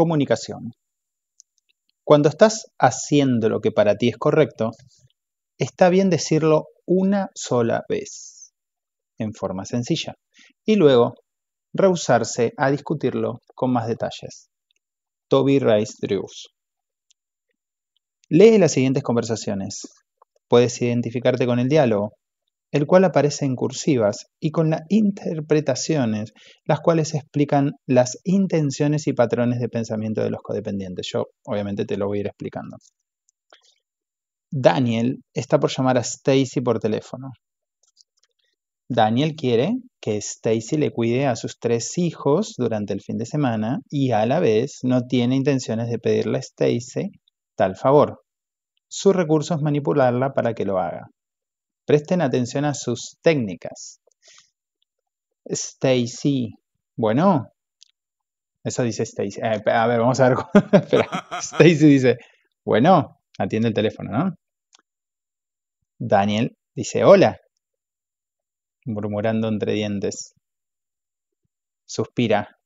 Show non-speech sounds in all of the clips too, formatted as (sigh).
comunicación. Cuando estás haciendo lo que para ti es correcto, está bien decirlo una sola vez, en forma sencilla, y luego rehusarse a discutirlo con más detalles. Toby Rice Drews. Lee las siguientes conversaciones. Puedes identificarte con el diálogo, el cual aparece en cursivas y con las interpretaciones, las cuales explican las intenciones y patrones de pensamiento de los codependientes. Yo obviamente te lo voy a ir explicando. Daniel está por llamar a Stacy por teléfono. Daniel quiere que Stacy le cuide a sus tres hijos durante el fin de semana y a la vez no tiene intenciones de pedirle a Stacy tal favor. Su recurso es manipularla para que lo haga. Presten atención a sus técnicas. Stacy. Bueno. Eso dice Stacy. Eh, a ver, vamos a ver. (laughs) Stacy dice, bueno, atiende el teléfono, ¿no? Daniel dice, hola. Murmurando entre dientes. Suspira.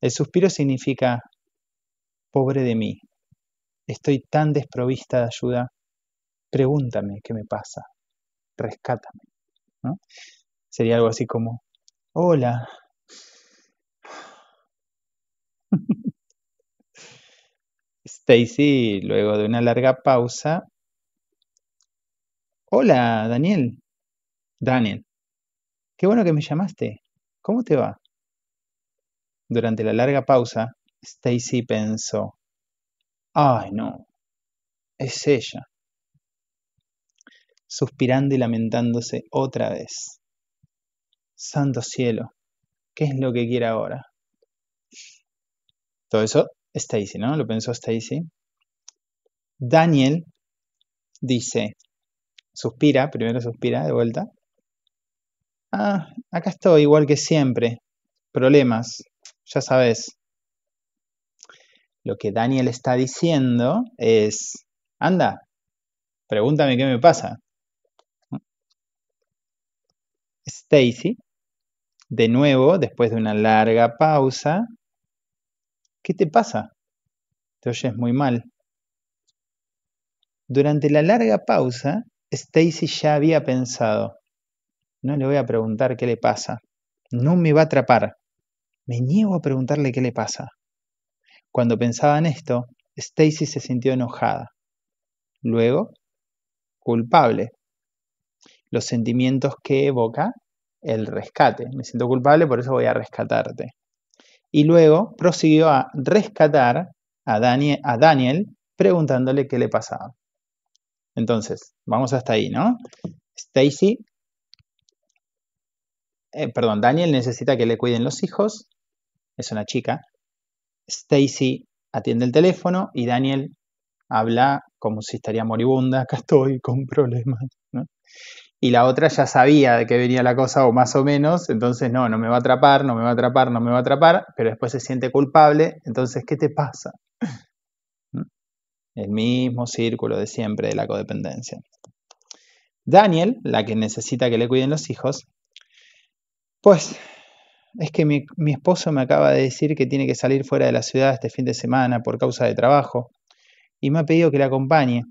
El suspiro significa, pobre de mí, estoy tan desprovista de ayuda pregúntame qué me pasa, rescátame. Sería algo así como, hola. (laughs) Stacy, luego de una larga pausa, hola Daniel, Daniel, qué bueno que me llamaste, ¿cómo te va? Durante la larga pausa, Stacy pensó, ay no, es ella suspirando y lamentándose otra vez. Santo cielo, ¿qué es lo que quiere ahora? Todo eso Stacy, ¿no? Lo pensó Stacy. Daniel dice, suspira, primero suspira de vuelta. Ah, acá estoy igual que siempre. Problemas, ya sabes. Lo que Daniel está diciendo es, anda, pregúntame qué me pasa. Stacy, de nuevo, después de una larga pausa. ¿Qué te pasa? Te oyes muy mal. Durante la larga pausa, Stacy ya había pensado, no le voy a preguntar qué le pasa, no me va a atrapar, me niego a preguntarle qué le pasa. Cuando pensaba en esto, Stacy se sintió enojada, luego culpable los sentimientos que evoca el rescate. Me siento culpable, por eso voy a rescatarte. Y luego prosiguió a rescatar a Daniel, preguntándole qué le pasaba. Entonces, vamos hasta ahí, ¿no? Stacy, eh, perdón, Daniel necesita que le cuiden los hijos, es una chica. Stacy atiende el teléfono y Daniel habla como si estaría moribunda, acá estoy (laughs) con problemas. ¿no? y la otra ya sabía de qué venía la cosa o más o menos, entonces no, no me va a atrapar, no me va a atrapar, no me va a atrapar, pero después se siente culpable, entonces ¿qué te pasa? (laughs) El mismo círculo de siempre de la codependencia. Daniel, la que necesita que le cuiden los hijos, pues es que mi, esposo me acaba de decir que tiene que salir fuera de la ciudad este fin de semana por causa de trabajo y me ha pedido que le acompañe.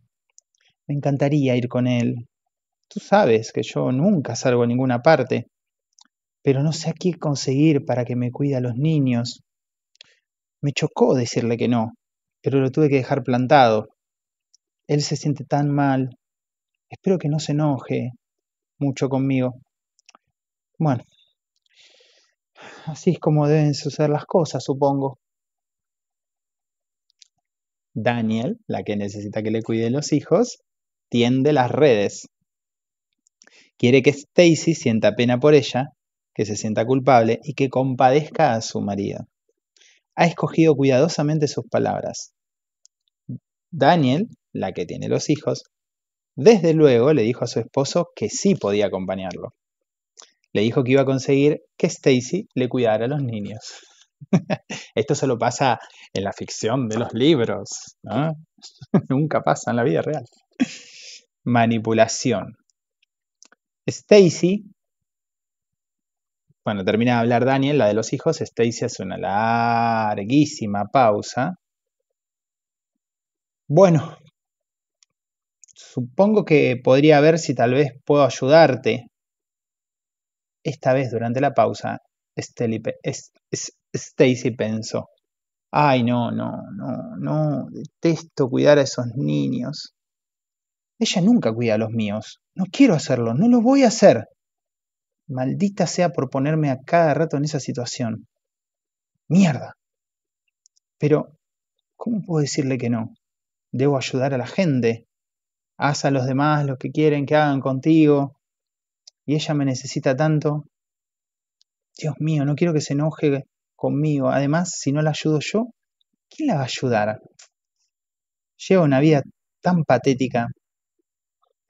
Me encantaría ir con él, tú sabes que yo nunca salgo a ninguna parte, pero no sé a qué conseguir para que me cuide a los niños. Me chocó decirle que no, pero lo tuve que dejar plantado. Él se siente tan mal. Espero que no se enoje mucho conmigo. Bueno, así es como deben suceder las cosas, supongo. Daniel, la que necesita que le cuide los hijos, tiende las redes. Quiere que Stacy sienta pena por ella, que se sienta culpable y que compadezca a su marido. Ha escogido cuidadosamente sus palabras. Daniel, la que tiene los hijos, desde luego le dijo a su esposo que sí podía acompañarlo. Le dijo que iba a conseguir que Stacy le cuidara a los niños. (laughs) Esto solo pasa en la ficción de los libros. (laughs) Nunca pasa en la vida real. Manipulación. Stacy, cuando termina de hablar Daniel, la de los hijos, Stacy hace una larguísima pausa. Bueno, supongo que podría ver si tal vez puedo ayudarte. Esta vez durante la pausa, Stacy pensó, ay no, no, no, no, detesto cuidar a esos niños. Ella nunca cuida a los míos. No quiero hacerlo, no lo voy a hacer. Maldita sea por ponerme a cada rato en esa situación. Mierda. Pero, ¿cómo puedo decirle que no? Debo ayudar a la gente. Haz a los demás lo que quieren que hagan contigo. Y ella me necesita tanto. Dios mío, no quiero que se enoje conmigo. Además, si no la ayudo yo, ¿quién la va a ayudar? Llevo una vida tan patética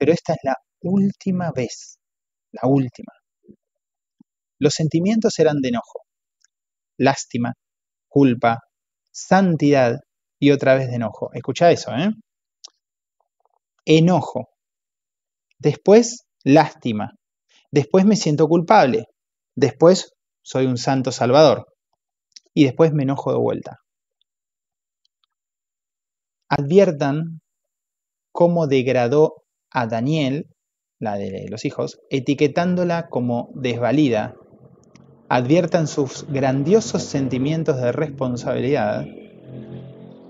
pero esta es la última vez, la última. Los sentimientos eran de enojo, lástima, culpa, santidad y otra vez de enojo. Escucha eso, ¿eh? Enojo. Después, lástima. Después me siento culpable. Después, soy un santo salvador. Y después me enojo de vuelta. Adviertan cómo degradó a Daniel, la de los hijos, etiquetándola como desvalida, adviertan sus grandiosos sentimientos de responsabilidad,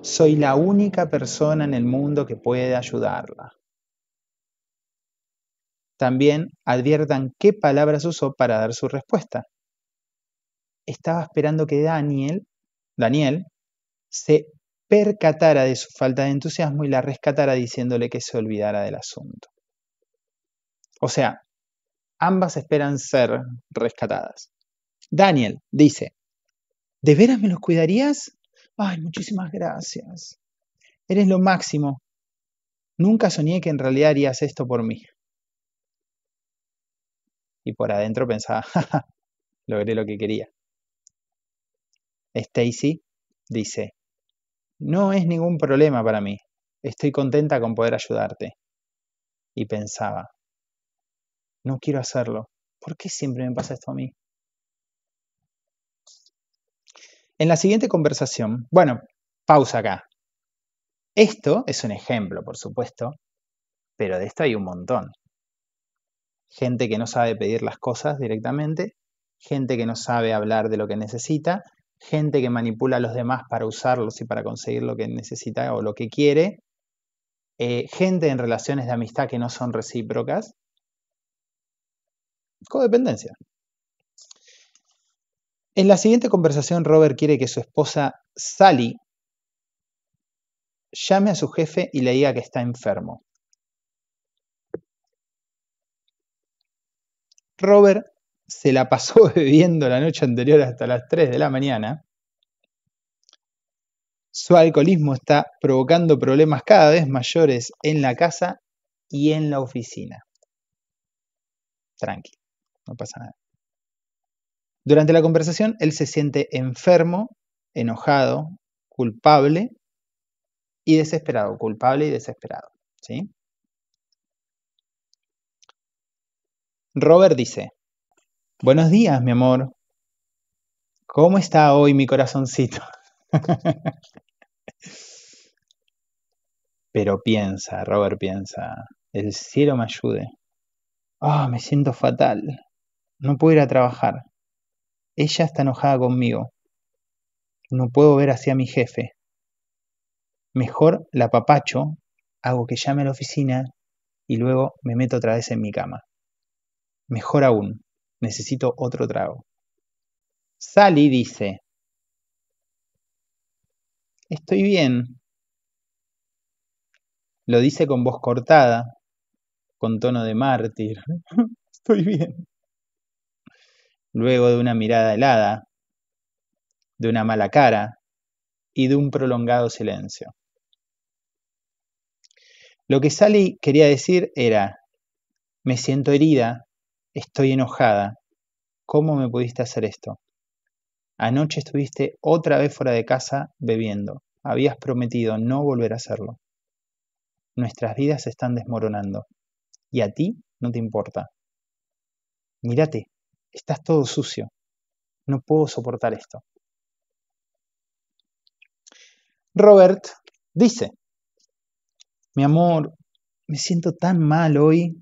soy la única persona en el mundo que puede ayudarla. También adviertan qué palabras usó para dar su respuesta. Estaba esperando que Daniel, Daniel se percatara de su falta de entusiasmo y la rescatara diciéndole que se olvidara del asunto. O sea, ambas esperan ser rescatadas. Daniel dice, ¿de veras me los cuidarías? Ay, muchísimas gracias. Eres lo máximo. Nunca soñé que en realidad harías esto por mí. Y por adentro pensaba, jaja, logré lo que quería. Stacy dice, no es ningún problema para mí. Estoy contenta con poder ayudarte. Y pensaba, no quiero hacerlo. ¿Por qué siempre me pasa esto a mí? En la siguiente conversación, bueno, pausa acá. Esto es un ejemplo, por supuesto, pero de esto hay un montón. Gente que no sabe pedir las cosas directamente, gente que no sabe hablar de lo que necesita gente que manipula a los demás para usarlos y para conseguir lo que necesita o lo que quiere, eh, gente en relaciones de amistad que no son recíprocas, codependencia. En la siguiente conversación, Robert quiere que su esposa Sally llame a su jefe y le diga que está enfermo. Robert se la pasó (laughs) bebiendo la noche anterior hasta las 3 de la mañana, su alcoholismo está provocando problemas cada vez mayores en la casa y en la oficina. Tranqui, no pasa nada. Durante la conversación, él se siente enfermo, enojado, culpable y desesperado. Culpable y desesperado. ¿sí? Robert dice, Buenos días, mi amor. ¿Cómo está hoy mi corazoncito? (laughs) Pero piensa, Robert piensa, el cielo me ayude. Ah, me siento fatal. No puedo ir a trabajar. Ella está enojada conmigo. No puedo ver hacia mi jefe. Mejor la papacho, hago que llame a la oficina y luego me meto otra vez en mi cama. Mejor aún, Necesito otro trago. Sally dice, estoy bien. Lo dice con voz cortada, con tono de mártir. (laughs) estoy bien. Luego de una mirada helada, de una mala cara y de un prolongado silencio. Lo que Sally quería decir era, me siento herida, Estoy enojada. ¿Cómo me pudiste hacer esto? Anoche estuviste otra vez fuera de casa bebiendo. Habías prometido no volver a hacerlo. Nuestras vidas se están desmoronando. Y a ti no te importa. Mírate, estás todo sucio. No puedo soportar esto. Robert dice, mi amor, me siento tan mal hoy.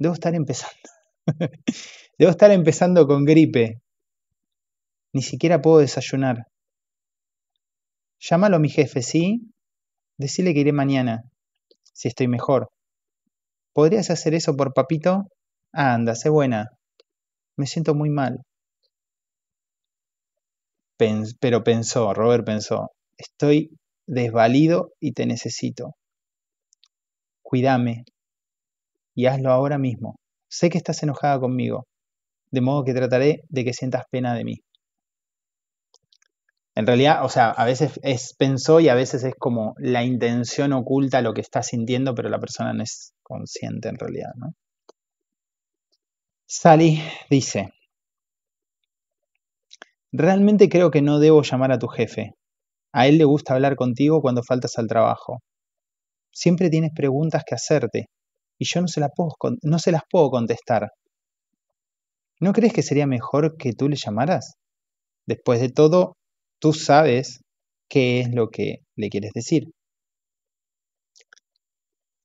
Debo estar empezando. (laughs) Debo estar empezando con gripe. Ni siquiera puedo desayunar. Llámalo a mi jefe, ¿sí? Decile que iré mañana, si estoy mejor. ¿Podrías hacer eso por papito? anda, sé buena. Me siento muy mal. pero pensó, Robert pensó, estoy desvalido y te necesito. Cuídame y hazlo ahora mismo sé que estás enojada conmigo, de modo que trataré de que sientas pena de mí. En realidad, o sea, a veces es pensó y a veces es como la intención oculta lo que está sintiendo, pero la persona no es consciente en realidad, ¿no? Sally dice, realmente creo que no debo llamar a tu jefe. A él le gusta hablar contigo cuando faltas al trabajo. Siempre tienes preguntas que hacerte y yo no se, no se las puedo contestar. ¿No crees que sería mejor que tú le llamaras? Después de todo, tú sabes qué es lo que le quieres decir.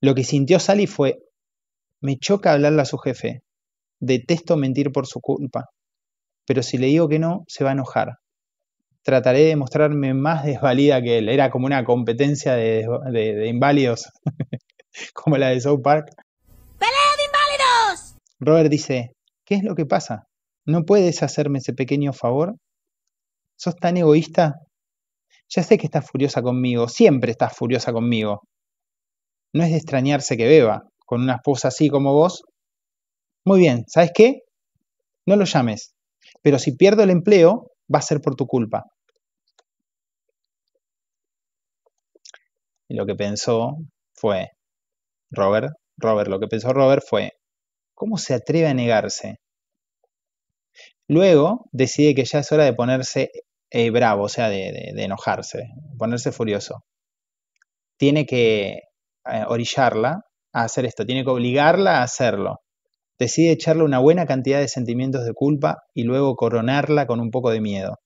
Lo que sintió Sally fue, me choca hablarle a su jefe, detesto mentir por su culpa, pero si le digo que no, se va a enojar. Trataré de mostrarme más desvalida que él. Era como una competencia de inválidos. (laughs) (laughs) como la de South Park. ¡Pelea de inválidos! Robert dice, ¿qué es lo que pasa? ¿No puedes hacerme ese pequeño favor? ¿Sos tan egoísta? Ya sé que estás furiosa conmigo, siempre estás furiosa conmigo. No es de extrañarse que beba, con una esposa así como vos. Muy bien, ¿sabes qué? No lo llames, pero si pierdo el empleo, va a ser por tu culpa. Y lo que pensó fue, Robert, Robert, lo que pensó Robert fue, ¿cómo se atreve a negarse? Luego decide que ya es hora de ponerse eh, bravo, o sea, de, enojarse, ponerse furioso. Tiene que eh, orillarla a hacer esto, tiene que obligarla a hacerlo. Decide echarle una buena cantidad de sentimientos de culpa y luego coronarla con un poco de miedo.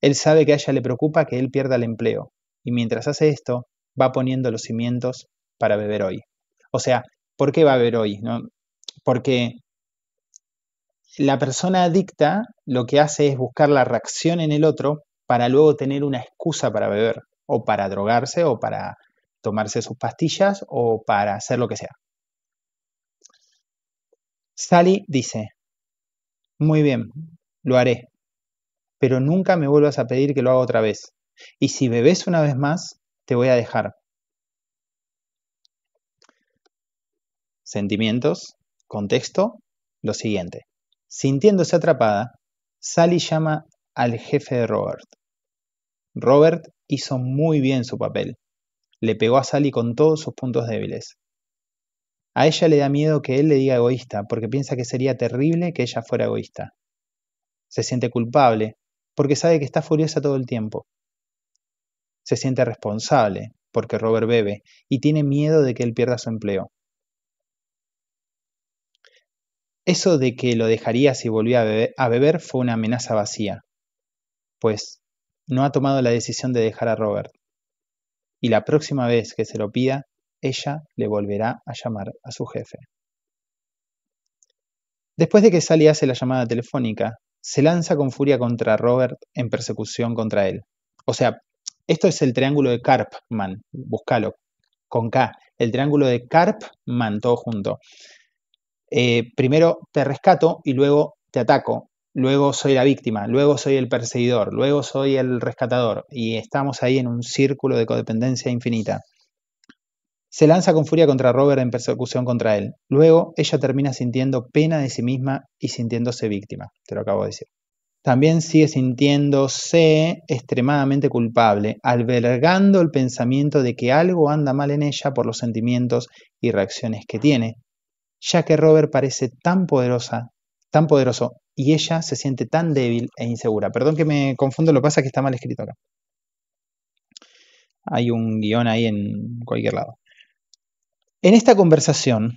Él sabe que a ella le preocupa que él pierda el empleo, y mientras hace esto, va poniendo los cimientos para beber hoy. O sea, ¿por qué va a beber hoy? No? Porque la persona adicta lo que hace es buscar la reacción en el otro para luego tener una excusa para beber, o para drogarse, o para tomarse sus pastillas, o para hacer lo que sea. Sally dice, muy bien, lo haré, pero nunca me vuelvas a pedir que lo haga otra vez. Y si bebes una vez más, te voy a dejar, sentimientos, contexto, lo siguiente. Sintiéndose atrapada, Sally llama al jefe de Robert. Robert hizo muy bien su papel. Le pegó a Sally con todos sus puntos débiles. A ella le da miedo que él le diga egoísta, porque piensa que sería terrible que ella fuera egoísta. Se siente culpable, porque sabe que está furiosa todo el tiempo. Se siente responsable, porque Robert bebe, y tiene miedo de que él pierda su empleo. Eso de que lo dejaría si volvía a beber, fue una amenaza vacía, pues no ha tomado la decisión de dejar a Robert. Y la próxima vez que se lo pida, ella le volverá a llamar a su jefe. Después de que Sally hace la llamada telefónica, se lanza con furia contra Robert en persecución contra él. O sea, esto es el triángulo de Karpman, buscalo, con K, el triángulo de Karpman, todo junto. Eh, primero te rescato y luego te ataco, luego soy la víctima, luego soy el perseguidor, luego soy el rescatador y estamos ahí en un círculo de codependencia infinita. Se lanza con furia contra Robert en persecución contra él. Luego ella termina sintiendo pena de sí misma y sintiéndose víctima, te lo acabo de decir. También sigue sintiéndose extremadamente culpable, albergando el pensamiento de que algo anda mal en ella por los sentimientos y reacciones que tiene, ya que Robert parece tan poderosa, tan poderoso, y ella se siente tan débil e insegura. Perdón que me confundo, lo que pasa es que está mal escrito acá. Hay un guión ahí en cualquier lado. En esta conversación,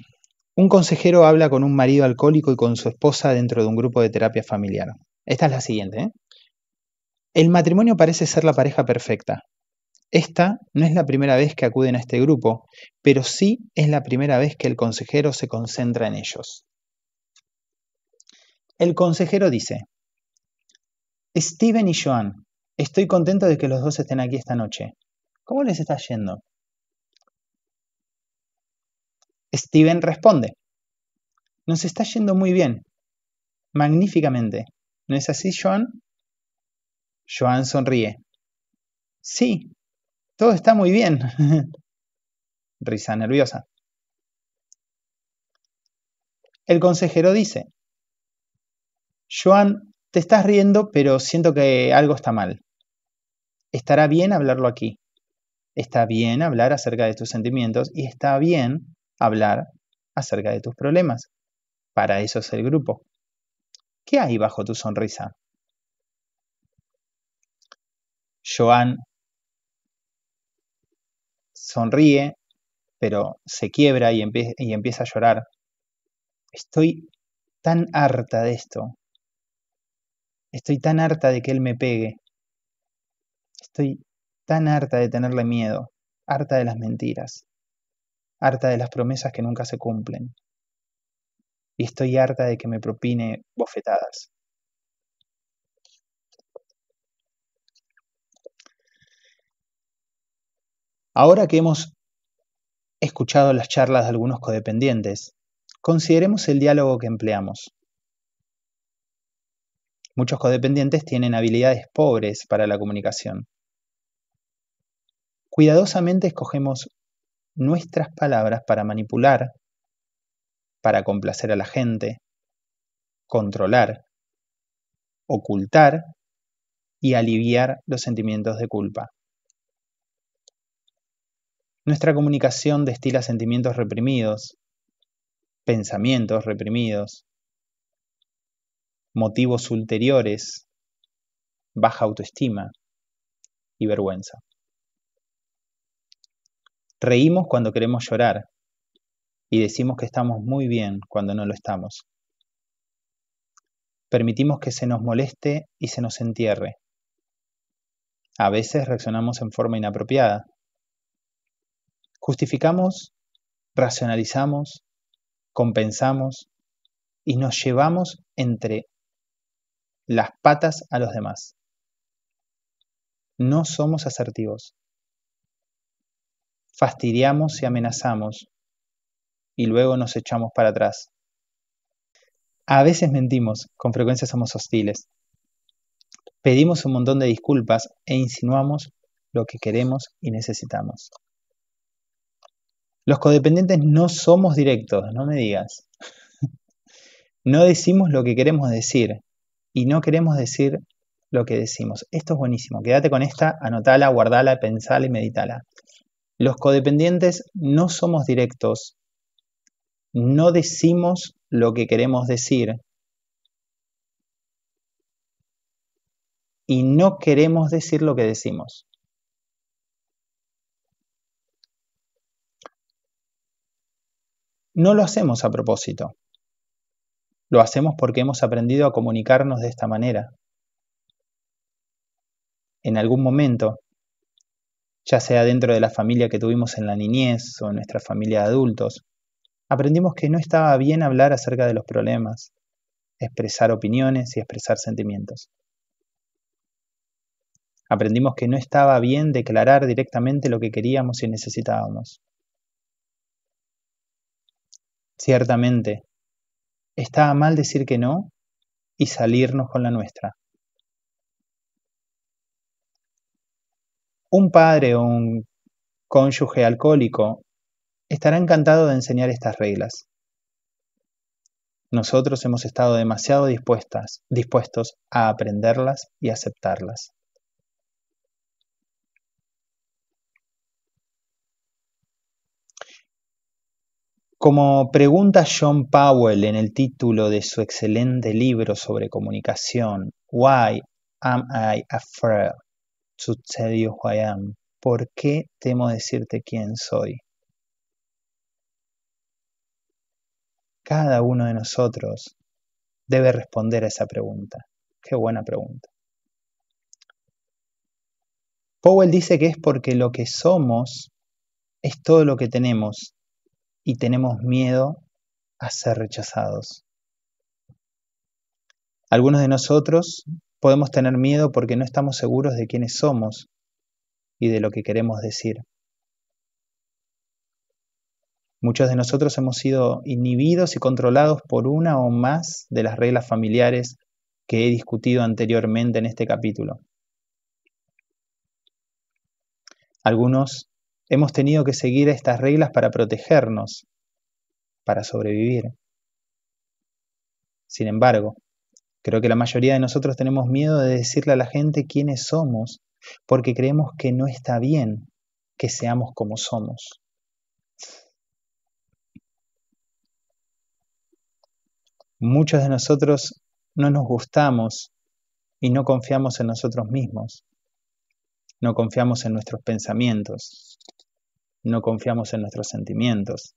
un consejero habla con un marido alcohólico y con su esposa dentro de un grupo de terapia familiar. Esta es la siguiente. ¿eh? El matrimonio parece ser la pareja perfecta, esta no es la primera vez que acuden a este grupo, pero sí es la primera vez que el consejero se concentra en ellos. El consejero dice, Steven y Joan, estoy contento de que los dos estén aquí esta noche. ¿Cómo les está yendo? Steven responde, nos está yendo muy bien, magníficamente. ¿No es así, Joan? Joan sonríe. Sí, todo está muy bien. (laughs) Risa nerviosa. El consejero dice, Joan, te estás riendo, pero siento que algo está mal. Estará bien hablarlo aquí. Está bien hablar acerca de tus sentimientos y está bien hablar acerca de tus problemas. Para eso es el grupo. ¿Qué hay bajo tu sonrisa? Joan sonríe, pero se quiebra y, empieza a llorar. Estoy tan harta de esto. Estoy tan harta de que él me pegue. Estoy tan harta de tenerle miedo, harta de las mentiras, harta de las promesas que nunca se cumplen. Y estoy harta de que me propine bofetadas. Ahora que hemos escuchado las charlas de algunos codependientes, consideremos el diálogo que empleamos. Muchos codependientes tienen habilidades pobres para la comunicación. Cuidadosamente escogemos nuestras palabras para manipular, para complacer a la gente, controlar, ocultar y aliviar los sentimientos de culpa. Nuestra comunicación destila sentimientos reprimidos, pensamientos reprimidos, motivos ulteriores, baja autoestima y vergüenza. Reímos cuando queremos llorar y decimos que estamos muy bien cuando no lo estamos. Permitimos que se nos moleste y se nos entierre. A veces reaccionamos en forma inapropiada, Justificamos, racionalizamos, compensamos y nos llevamos entre las patas a los demás. No somos asertivos. Fastidiamos y amenazamos y luego nos echamos para atrás. A veces mentimos, con frecuencia somos hostiles. Pedimos un montón de disculpas e insinuamos lo que queremos y necesitamos. Los codependientes no somos directos, no me digas. (laughs) no decimos lo que queremos decir y no queremos decir lo que decimos. Esto es buenísimo. Quédate con esta, anotala, guardala, pensala y meditala. Los codependientes no somos directos, no decimos lo que queremos decir y no queremos decir lo que decimos. no lo hacemos a propósito. Lo hacemos porque hemos aprendido a comunicarnos de esta manera. En algún momento, ya sea dentro de la familia que tuvimos en la niñez o en nuestra familia de adultos, aprendimos que no estaba bien hablar acerca de los problemas, expresar opiniones y expresar sentimientos. Aprendimos que no estaba bien declarar directamente lo que queríamos y necesitábamos. Ciertamente, está mal decir que no y salirnos con la nuestra. Un padre o un cónyuge alcohólico estará encantado de enseñar estas reglas. Nosotros hemos estado demasiado dispuestas, dispuestos a aprenderlas y aceptarlas. Como pregunta John Powell en el título de su excelente libro sobre comunicación, Why am I afraid to tell you who I am? ¿Por qué temo decirte quién soy? Cada uno de nosotros debe responder a esa pregunta. Qué buena pregunta. Powell dice que es porque lo que somos es todo lo que tenemos y tenemos miedo a ser rechazados. Algunos de nosotros podemos tener miedo porque no estamos seguros de quiénes somos y de lo que queremos decir. Muchos de nosotros hemos sido inhibidos y controlados por una o más de las reglas familiares que he discutido anteriormente en este capítulo. Algunos hemos tenido que seguir estas reglas para protegernos, para sobrevivir. Sin embargo, creo que la mayoría de nosotros tenemos miedo de decirle a la gente quiénes somos, porque creemos que no está bien que seamos como somos. Muchos de nosotros no nos gustamos y no confiamos en nosotros mismos, no confiamos en nuestros pensamientos, no confiamos en nuestros sentimientos.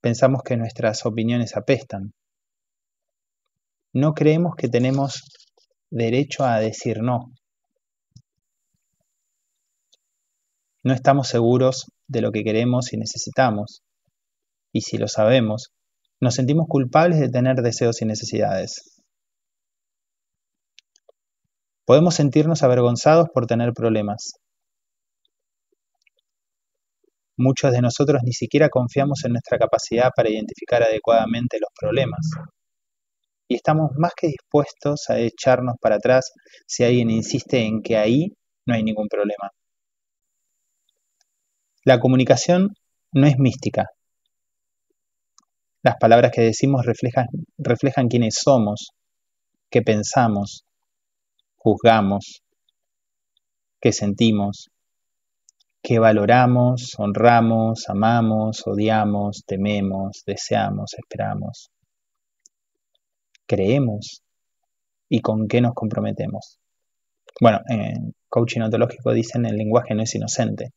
Pensamos que nuestras opiniones apestan. No creemos que tenemos derecho a decir no. No estamos seguros de lo que queremos y necesitamos. Y si lo sabemos, nos sentimos culpables de tener deseos y necesidades. Podemos sentirnos avergonzados por tener problemas, Muchos de nosotros ni siquiera confiamos en nuestra capacidad para identificar adecuadamente los problemas. Y estamos más que dispuestos a echarnos para atrás si alguien insiste en que ahí no hay ningún problema. La comunicación no es mística. Las palabras que decimos reflejan, reflejan quiénes somos, qué pensamos, juzgamos, qué sentimos, que valoramos, honramos, amamos, odiamos, tememos, deseamos, esperamos, creemos y con qué nos comprometemos. Bueno, en coaching ontológico dicen el lenguaje no es inocente,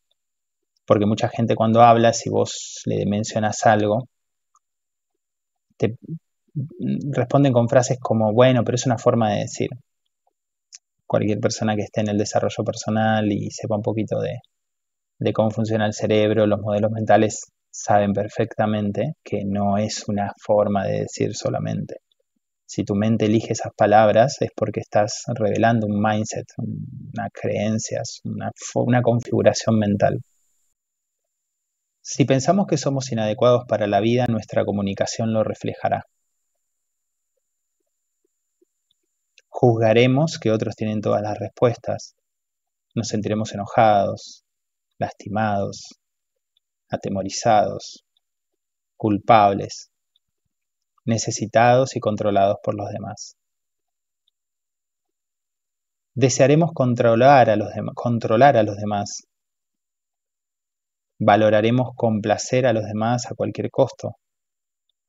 porque mucha gente cuando habla, y vos le mencionas algo, te responden con frases como, bueno, pero es una forma de decir. Cualquier persona que esté en el desarrollo personal y sepa un poquito de, de cómo funciona el cerebro, los modelos mentales saben perfectamente que no es una forma de decir solamente. Si tu mente elige esas palabras es porque estás revelando un mindset, unas creencias, una, una configuración mental. Si pensamos que somos inadecuados para la vida, nuestra comunicación lo reflejará. Juzgaremos que otros tienen todas las respuestas. Nos sentiremos enojados, lastimados, atemorizados, culpables, necesitados y controlados por los demás. Desearemos controlar a los, controlar a los demás. Valoraremos complacer a los demás a cualquier costo.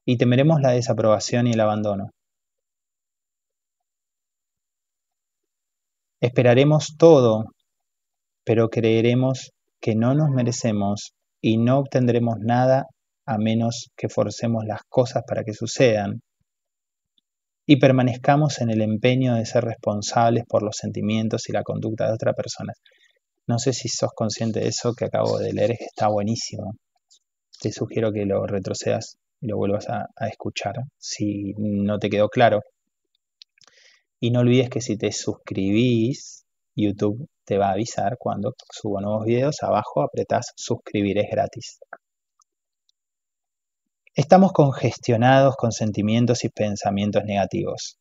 Y temeremos la desaprobación y el abandono. Esperaremos todo, pero creeremos que no nos merecemos y no obtendremos nada a menos que forcemos las cosas para que sucedan y permanezcamos en el empeño de ser responsables por los sentimientos y la conducta de otra persona. No sé si sos consciente de eso que acabo de leer, que está buenísimo. Te sugiero que lo retrocedas y lo vuelvas a, a escuchar si no te quedó claro. Y no olvides que si te suscribís, YouTube te va a avisar cuando subo nuevos videos. Abajo apretás suscribir, es gratis. Estamos congestionados con sentimientos y pensamientos negativos.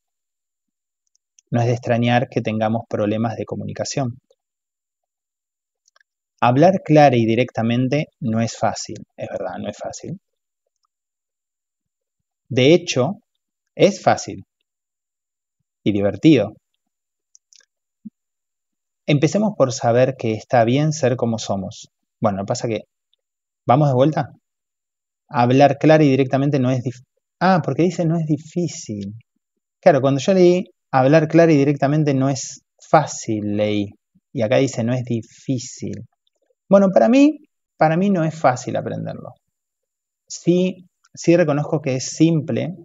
No es de extrañar que tengamos problemas de comunicación. Hablar clara y directamente no es fácil, es verdad, no es fácil. De hecho, es fácil y divertido, Empecemos por saber que está bien ser como somos. Bueno, pasa que... ¿Vamos de vuelta? Hablar claro y directamente no es difícil. Ah, porque dice no es difícil. Claro, cuando yo leí hablar claro y directamente no es fácil, leí. Y acá dice no es difícil. Bueno, para mí, para mí no es fácil aprenderlo. Sí, sí reconozco que es simple,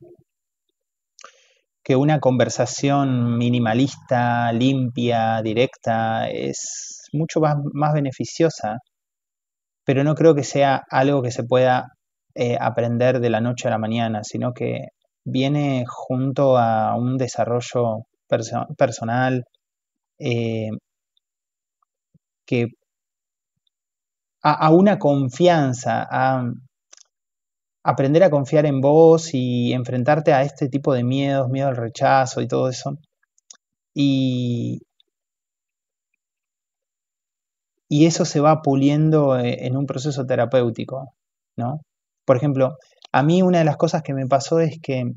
que una conversación minimalista, limpia, directa, es mucho más, beneficiosa, pero no creo que sea algo que se pueda eh, aprender de la noche a la mañana, sino que viene junto a un desarrollo personal eh, que a, a, una confianza, a, aprender a confiar en vos y enfrentarte a este tipo de miedos, miedo al rechazo y todo eso. Y, y eso se va puliendo eh, en un proceso terapéutico, ¿no? Por ejemplo, a mí una de las cosas que me pasó es que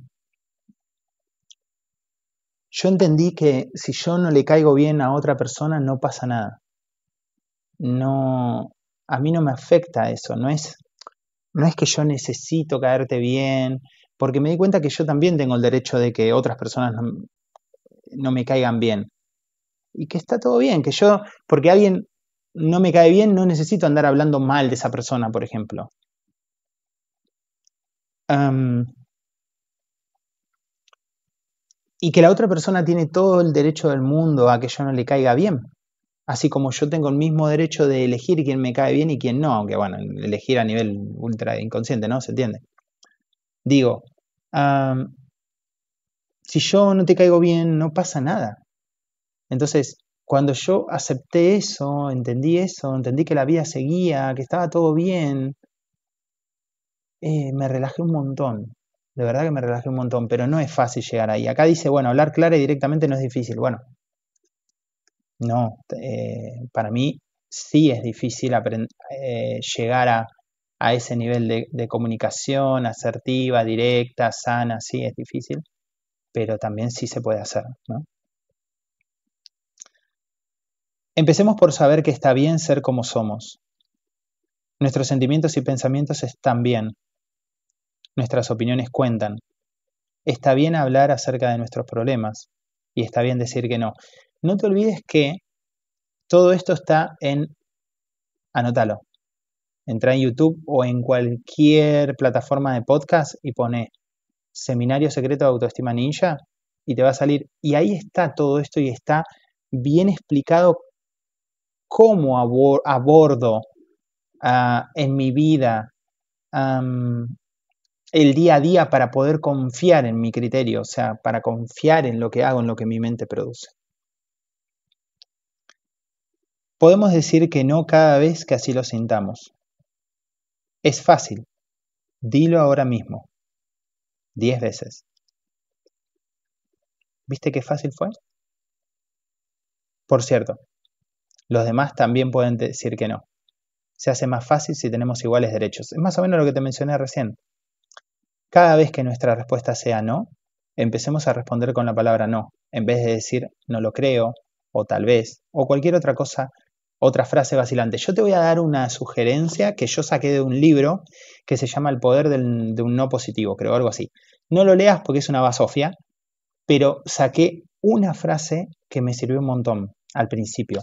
yo entendí que si yo no le caigo bien a otra persona no pasa nada. No, a mí no me afecta eso, no es no es que yo necesito caerte bien, porque me di cuenta que yo también tengo el derecho de que otras personas no, me caigan bien. Y que está todo bien, que yo, porque alguien no me cae bien, no necesito andar hablando mal de esa persona, por ejemplo. y que la otra persona tiene todo el derecho del mundo a que yo no le caiga bien así como yo tengo el mismo derecho de elegir quién me cae bien y quién no, aunque bueno, elegir a nivel ultra inconsciente, ¿no? ¿Se entiende? Digo, si yo no te caigo bien, no pasa nada. Entonces, cuando yo acepté eso, entendí eso, entendí que la vida seguía, que estaba todo bien, eh, me relajé un montón. De verdad que me relajé un montón, pero no es fácil llegar ahí. Acá dice, bueno, hablar clara y directamente no es difícil. Bueno, no, eh, para mí sí es difícil eh, llegar a, ese nivel de, comunicación asertiva, directa, sana, sí es difícil, pero también sí se puede hacer. Empecemos por saber que está bien ser como somos. Nuestros sentimientos y pensamientos están bien. Nuestras opiniones cuentan. Está bien hablar acerca de nuestros problemas y está bien decir que no. No te olvides que todo esto está en, anótalo, entra en YouTube o en cualquier plataforma de podcast y pone Seminario Secreto de Autoestima Ninja y te va a salir. Y ahí está todo esto y está bien explicado cómo abordo ah, en mi vida el día a día para poder confiar en mi criterio, o sea, para confiar en lo que hago, en lo que mi mente produce. Podemos decir que no cada vez que así lo sintamos. Es fácil. Dilo ahora mismo. Diez veces. ¿Viste qué fácil fue? Por cierto, los demás también pueden decir que no. Se hace más fácil si tenemos iguales derechos. Es más o menos lo que te mencioné recién. Cada vez que nuestra respuesta sea no, empecemos a responder con la palabra no, en vez de decir no lo creo, o tal vez, o cualquier otra cosa otra frase vacilante. Yo te voy a dar una sugerencia que yo saqué de un libro que se llama El poder del, de un no positivo, creo, algo así. No lo leas porque es una basofia, pero saqué una frase que me sirvió un montón al principio.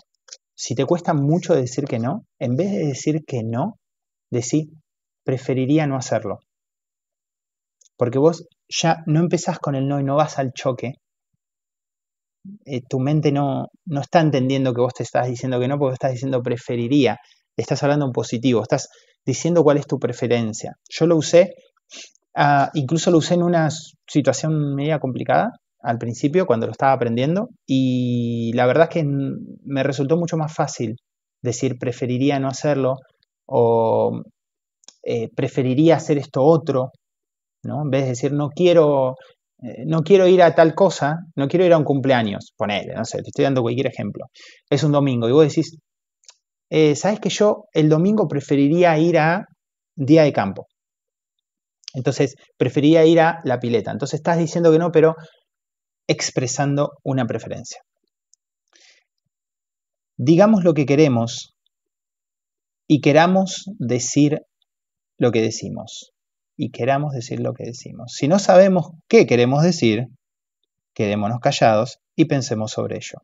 Si te cuesta mucho decir que no, en vez de decir que no, decí, preferiría no hacerlo. Porque vos ya no empezás con el no y no vas al choque, eh, tu mente no, está entendiendo que vos te estás diciendo que no, porque estás diciendo preferiría, estás hablando en positivo, estás diciendo cuál es tu preferencia. Yo lo usé, ah, incluso lo usé en una situación media complicada al principio, cuando lo estaba aprendiendo, y la verdad es que me resultó mucho más fácil decir preferiría no hacerlo o eh, preferiría hacer esto otro, ¿no? En vez de decir no quiero eh, no quiero ir a tal cosa, no quiero ir a un cumpleaños, ponele, no sé, te estoy dando cualquier ejemplo. Es un domingo y vos decís, eh, ¿sabes que yo el domingo preferiría ir a día de campo? Entonces, preferiría ir a la pileta. Entonces, estás diciendo que no, pero expresando una preferencia. Digamos lo que queremos y queramos decir lo que decimos y queramos decir lo que decimos. Si no sabemos qué queremos decir, quedémonos callados y pensemos sobre ello.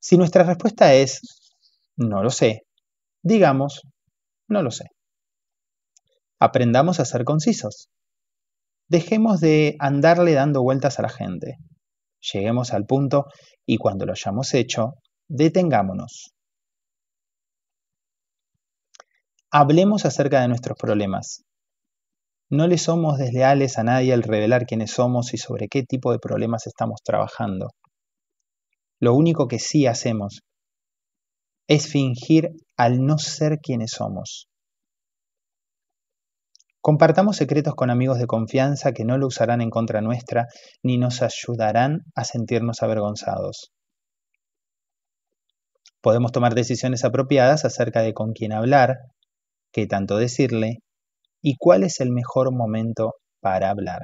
Si nuestra respuesta es no lo sé, digamos no lo sé. Aprendamos a ser concisos. Dejemos de andarle dando vueltas a la gente. Lleguemos al punto y cuando lo hayamos hecho, detengámonos. Hablemos acerca de nuestros problemas. No le somos desleales a nadie al revelar quiénes somos y sobre qué tipo de problemas estamos trabajando. Lo único que sí hacemos es fingir al no ser quienes somos. Compartamos secretos con amigos de confianza que no lo usarán en contra nuestra ni nos ayudarán a sentirnos avergonzados. Podemos tomar decisiones apropiadas acerca de con quién hablar, qué tanto decirle y cuál es el mejor momento para hablar.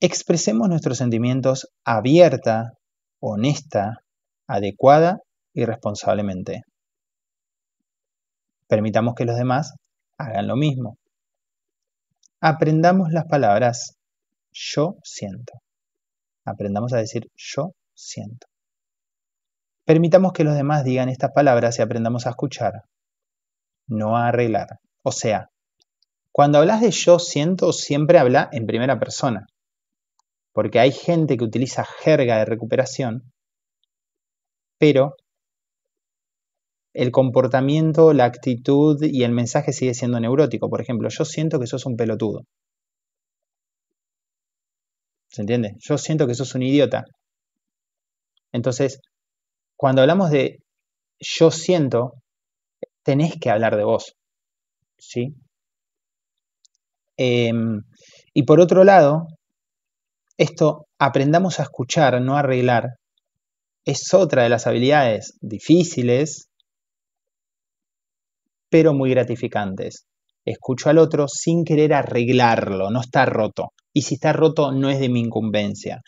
Expresemos nuestros sentimientos abierta, honesta, adecuada y responsablemente. Permitamos que los demás hagan lo mismo. Aprendamos las palabras yo siento. Aprendamos a decir yo siento. Permitamos que los demás digan estas palabras y aprendamos a escuchar no a arreglar. O sea, cuando hablas de yo siento, siempre habla en primera persona. Porque hay gente que utiliza jerga de recuperación, pero el comportamiento, la actitud y el mensaje sigue siendo neurótico. Por ejemplo, yo siento que sos un pelotudo. ¿Se entiende? Yo siento que sos un idiota. Entonces, cuando hablamos de yo siento, tenés que hablar de vos. ¿sí? Em, y por otro lado, esto, aprendamos a escuchar, no arreglar, es otra de las habilidades difíciles, pero muy gratificantes. Escucho al otro sin querer arreglarlo, no está roto. Y si está roto, no es de mi incumbencia.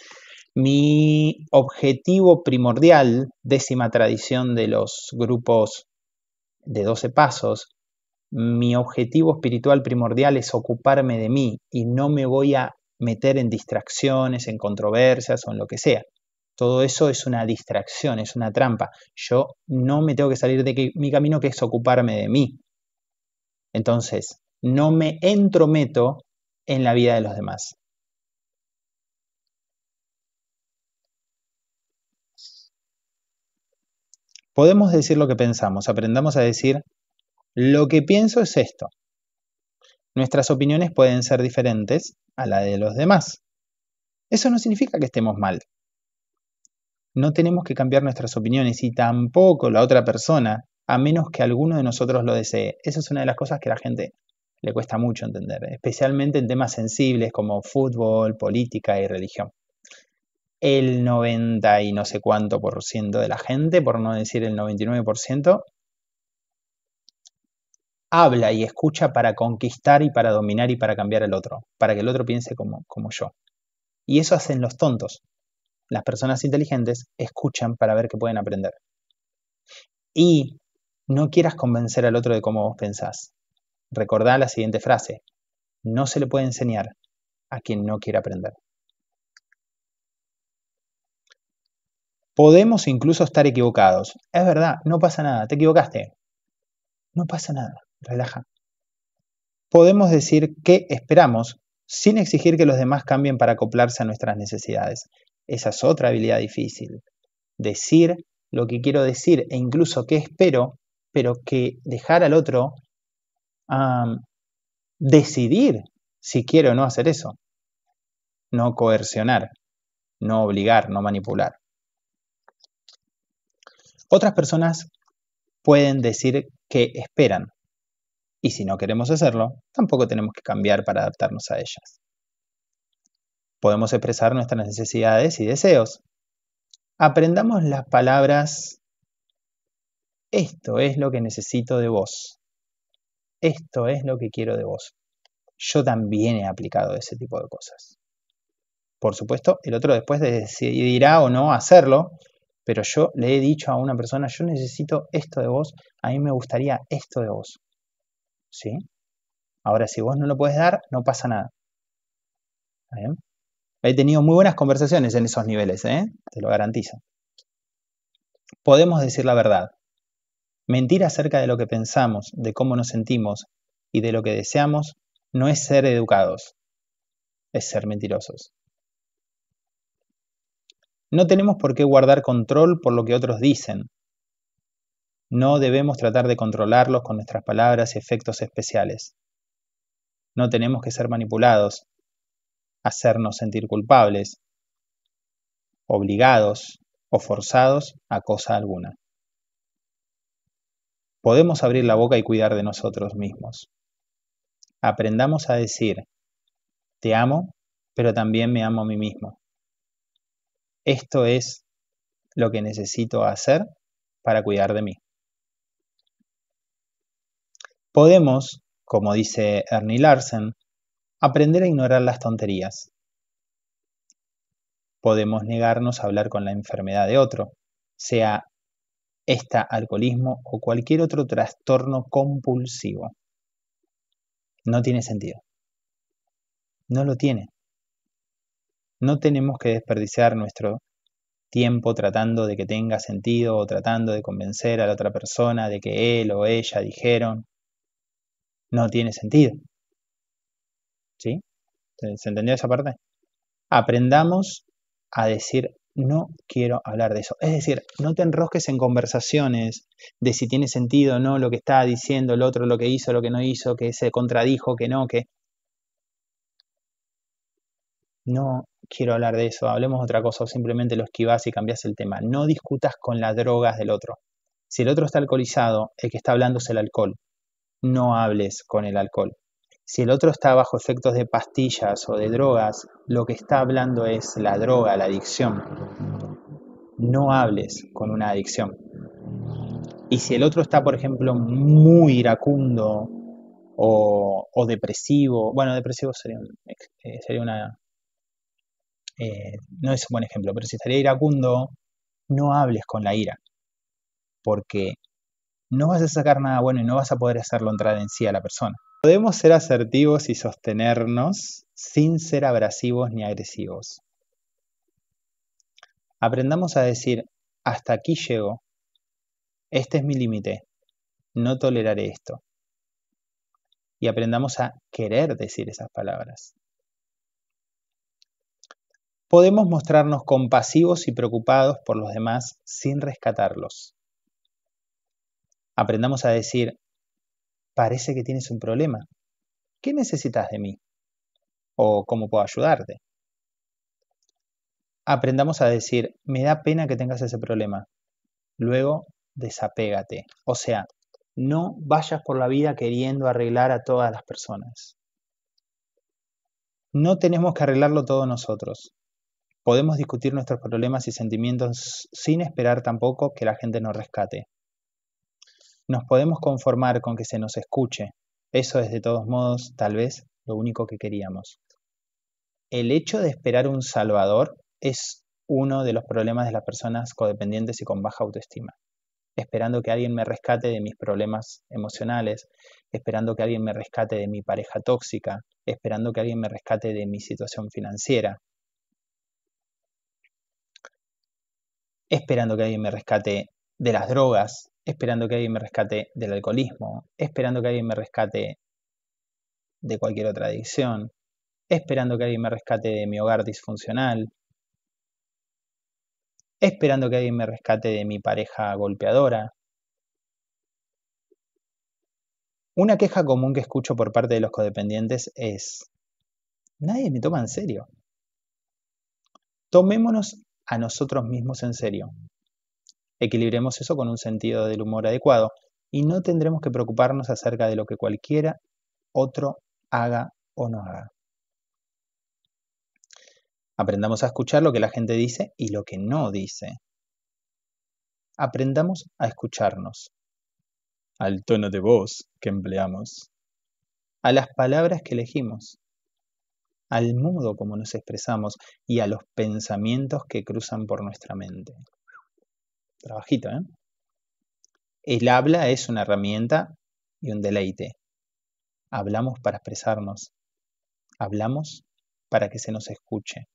Mi objetivo primordial, décima tradición de los grupos de 12 pasos, mi objetivo espiritual primordial es ocuparme de mí y no me voy a meter en distracciones, en controversias o en lo que sea. Todo eso es una distracción, es una trampa. Yo no me tengo que salir de mi camino que es ocuparme de mí. Entonces, no me entrometo en la vida de los demás. Podemos decir lo que pensamos, aprendamos a decir, lo que pienso es esto. Nuestras opiniones pueden ser diferentes a la de los demás. Eso no significa que estemos mal. No tenemos que cambiar nuestras opiniones y tampoco la otra persona, a menos que alguno de nosotros lo desee. Esa es una de las cosas que a la gente le cuesta mucho entender, especialmente en temas sensibles como fútbol, política y religión el 90 y no sé cuánto por ciento de la gente, por no decir el 99%, habla y escucha para conquistar y para dominar y para cambiar al otro, para que el otro piense como, yo. Y eso hacen los tontos. Las personas inteligentes escuchan para ver qué pueden aprender. Y no quieras convencer al otro de cómo vos pensás. Recordá la siguiente frase. No se le puede enseñar a quien no quiere aprender. Podemos incluso estar equivocados. Es verdad, no pasa nada, te equivocaste. No pasa nada, relaja. Podemos decir que esperamos sin exigir que los demás cambien para acoplarse a nuestras necesidades. Esa es otra habilidad difícil. Decir lo que quiero decir e incluso qué espero, pero que dejar al otro decidir si quiero o no hacer eso. No coercionar, no obligar, no manipular. Otras personas pueden decir que esperan. Y si no queremos hacerlo, tampoco tenemos que cambiar para adaptarnos a ellas. Podemos expresar nuestras necesidades y deseos. Aprendamos las palabras, esto es lo que necesito de vos. Esto es lo que quiero de vos. Yo también he aplicado ese tipo de cosas. Por supuesto, el otro después decidirá o no hacerlo, pero yo le he dicho a una persona, yo necesito esto de vos, a mí me gustaría esto de vos. ¿Sí? Ahora, si vos no lo puedes dar, no pasa nada. He tenido muy buenas conversaciones en esos niveles, ¿eh? te lo garantizo. Podemos decir la verdad. Mentir acerca de lo que pensamos, de cómo nos sentimos y de lo que deseamos no es ser educados, es ser mentirosos. No tenemos por qué guardar control por lo que otros dicen. No debemos tratar de controlarlos con nuestras palabras y efectos especiales. No tenemos que ser manipulados, hacernos sentir culpables, obligados o forzados a cosa alguna. Podemos abrir la boca y cuidar de nosotros mismos. Aprendamos a decir, te amo, pero también me amo a mí mismo esto es lo que necesito hacer para cuidar de mí. Podemos, como dice Ernie Larsen, aprender a ignorar las tonterías. Podemos negarnos a hablar con la enfermedad de otro, sea esta alcoholismo o cualquier otro trastorno compulsivo. No tiene sentido. No lo tiene. No tenemos que desperdiciar nuestro tiempo tratando de que tenga sentido o tratando de convencer a la otra persona de que él o ella dijeron. No tiene sentido. ¿Sí? ¿Se entendió esa parte? Aprendamos a decir no quiero hablar de eso. Es decir, no te enrosques en conversaciones de si tiene sentido o no lo que está diciendo el otro, lo que hizo, lo que no hizo, que se contradijo, que no, que no quiero hablar de eso, hablemos de otra cosa, o simplemente lo esquivas y cambias el tema. No discutas con las drogas del otro. Si el otro está alcoholizado, el que está hablando es el alcohol. No hables con el alcohol. Si el otro está bajo efectos de pastillas o de drogas, lo que está hablando es la droga, la adicción. No hables con una adicción. Y si el otro está, por ejemplo, muy iracundo o, o depresivo, bueno, depresivo sería, eh, sería una, eh, no es un buen ejemplo, pero si estaría iracundo, no hables con la ira, porque no vas a sacar nada bueno y no vas a poder hacerlo entrar en sí a la persona. Podemos ser asertivos y sostenernos sin ser abrasivos ni agresivos. Aprendamos a decir, hasta aquí llego, este es mi límite, no toleraré esto. Y aprendamos a querer decir esas palabras podemos mostrarnos compasivos y preocupados por los demás sin rescatarlos. Aprendamos a decir, parece que tienes un problema. ¿Qué necesitas de mí? ¿O cómo puedo ayudarte? Aprendamos a decir, me da pena que tengas ese problema. Luego, desapégate. O sea, no vayas por la vida queriendo arreglar a todas las personas. No tenemos que arreglarlo todo nosotros. Podemos discutir nuestros problemas y sentimientos sin esperar tampoco que la gente nos rescate. Nos podemos conformar con que se nos escuche. Eso es de todos modos, tal vez, lo único que queríamos. El hecho de esperar un salvador es uno de los problemas de las personas codependientes y con baja autoestima. Esperando que alguien me rescate de mis problemas emocionales, esperando que alguien me rescate de mi pareja tóxica, esperando que alguien me rescate de mi situación financiera, esperando que alguien me rescate de las drogas, esperando que alguien me rescate del alcoholismo, esperando que alguien me rescate de cualquier otra adicción, esperando que alguien me rescate de mi hogar disfuncional, esperando que alguien me rescate de mi pareja golpeadora. Una queja común que escucho por parte de los codependientes es, nadie me toma en serio. Tomémonos a nosotros mismos en serio. Equilibremos eso con un sentido del humor adecuado y no tendremos que preocuparnos acerca de lo que cualquiera otro haga o no haga. Aprendamos a escuchar lo que la gente dice y lo que no dice. Aprendamos a escucharnos. Al tono de voz que empleamos. A las palabras que elegimos al modo como nos expresamos y a los pensamientos que cruzan por nuestra mente. Trabajito, ¿eh? El habla es una herramienta y un deleite. Hablamos para expresarnos. Hablamos para que se nos escuche.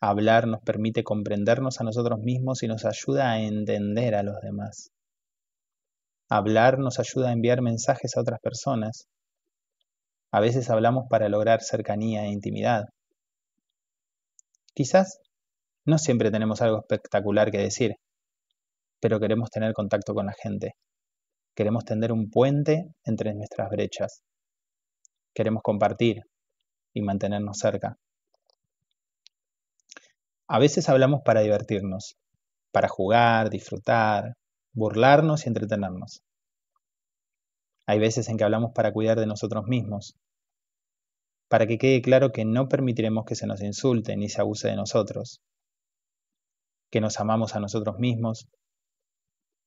Hablar nos permite comprendernos a nosotros mismos y nos ayuda a entender a los demás. Hablar nos ayuda a enviar mensajes a otras personas. A veces hablamos para lograr cercanía e intimidad. Quizás no siempre tenemos algo espectacular que decir, pero queremos tener contacto con la gente. Queremos tender un puente entre nuestras brechas. Queremos compartir y mantenernos cerca. A veces hablamos para divertirnos, para jugar, disfrutar, burlarnos y entretenernos. Hay veces en que hablamos para cuidar de nosotros mismos, para que quede claro que no permitiremos que se nos insulte ni se abuse de nosotros, que nos amamos a nosotros mismos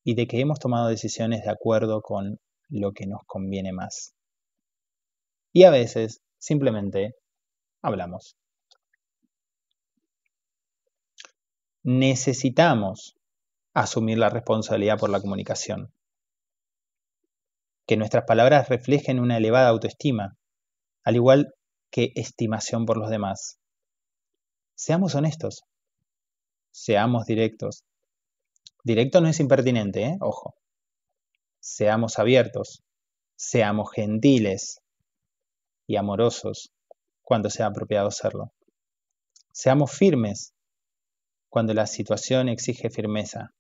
y de que hemos tomado decisiones de acuerdo con lo que nos conviene más. Y a veces simplemente hablamos. Necesitamos asumir la responsabilidad por la comunicación. Que nuestras palabras reflejen una elevada autoestima, al igual que estimación por los demás. Seamos honestos, seamos directos. Directo no es impertinente, ¿eh? ojo. Seamos abiertos, seamos gentiles y amorosos cuando sea apropiado serlo. Seamos firmes cuando la situación exige firmeza.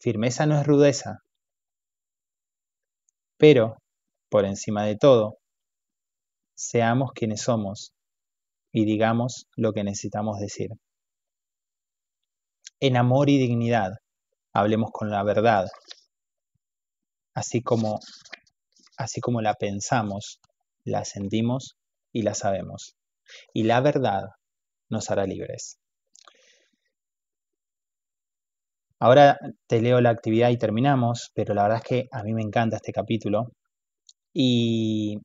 Firmeza no es rudeza. Pero, por encima de todo, seamos quienes somos y digamos lo que necesitamos decir. En amor y dignidad, hablemos con la verdad, así como, así como la pensamos, la sentimos y la sabemos. Y la verdad nos hará libres. Ahora te leo la actividad y terminamos, pero la verdad es que a mí me encanta este capítulo. Y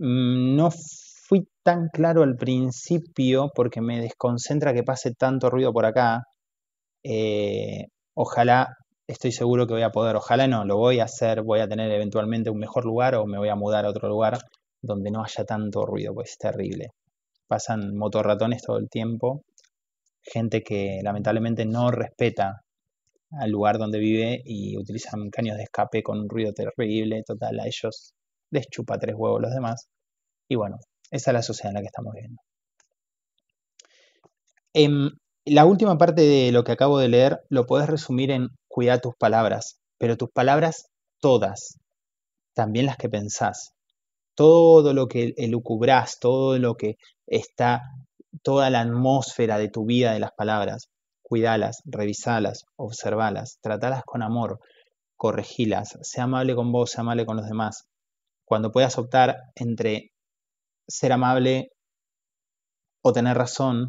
Mm, no fui tan claro al principio porque me desconcentra que pase tanto ruido por acá. Eh, ojalá, estoy seguro que voy a poder, ojalá no, lo voy a hacer, voy a tener eventualmente un mejor lugar o me voy a mudar a otro lugar donde no haya tanto ruido, pues es terrible. Pasan motorratones todo el tiempo, gente que lamentablemente no respeta al lugar donde vive y utilizan caños de escape con un ruido terrible, total, a ellos les chupa tres huevos los demás. Y bueno, esa es la sociedad en la que estamos viendo En em, la última parte de lo que acabo de leer lo puedes resumir en cuida tus palabras, pero tus palabras todas, también las que pensás. Todo lo que elucubrás, todo lo que está, toda la atmósfera de tu vida de las palabras, cuidalas, revisalas, observalas, tratalas con amor, corregilas, sea amable con vos, sea amable con los demás, cuando puedas optar entre ser amable o tener razón,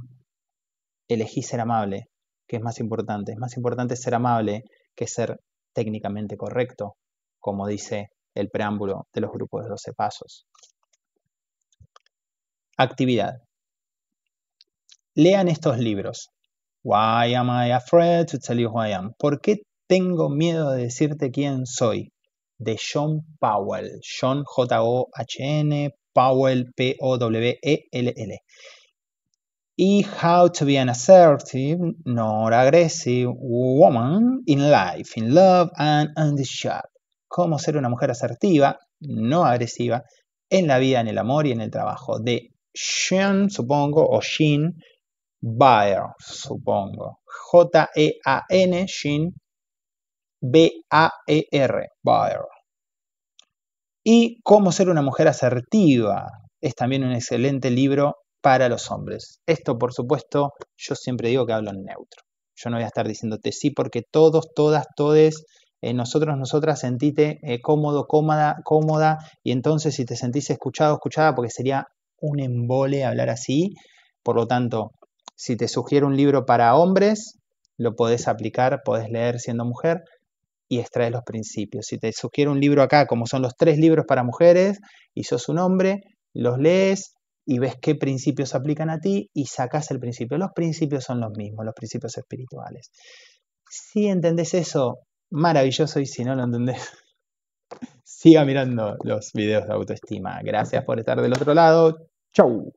elegí ser amable, que es más importante. Es más importante ser amable que ser técnicamente correcto, como dice el preámbulo de los grupos de 12 pasos. Actividad. Lean estos libros. Why am I afraid to tell you who I am? ¿Por qué tengo miedo de decirte quién soy? de John Powell. John J-O-H-N, Powell P-O-W-E-L-L. Y How to be an assertive, not aggressive woman in life, in love and on the job. Cómo ser una mujer asertiva, no agresiva, en la vida, en el amor y en el trabajo. De Sean, supongo, o Jean Bayer, supongo. E J-E-A-N, Jean B-A-E-R, e Y Cómo ser una mujer asertiva es también un excelente libro para los hombres. Esto, por supuesto, yo siempre digo que hablo en neutro. Yo no voy a estar diciéndote sí porque todos, todas, todes, eh, nosotros, nosotras, sentite eh, cómodo, cómoda, cómoda. Y entonces si te sentís escuchado, escuchada, porque sería un embole hablar así. Por lo tanto, si te sugiero un libro para hombres, lo podés aplicar, podés leer siendo mujer y extraes los principios. Si te sugiero un libro acá, como son los tres libros para mujeres, y sos un hombre, los lees y ves qué principios aplican a ti y sacas el principio. Los principios son los mismos, los principios espirituales. Si entendés eso, maravilloso, y si no lo entendés, (laughs) siga mirando los videos de autoestima. Gracias por estar del otro lado. Chau.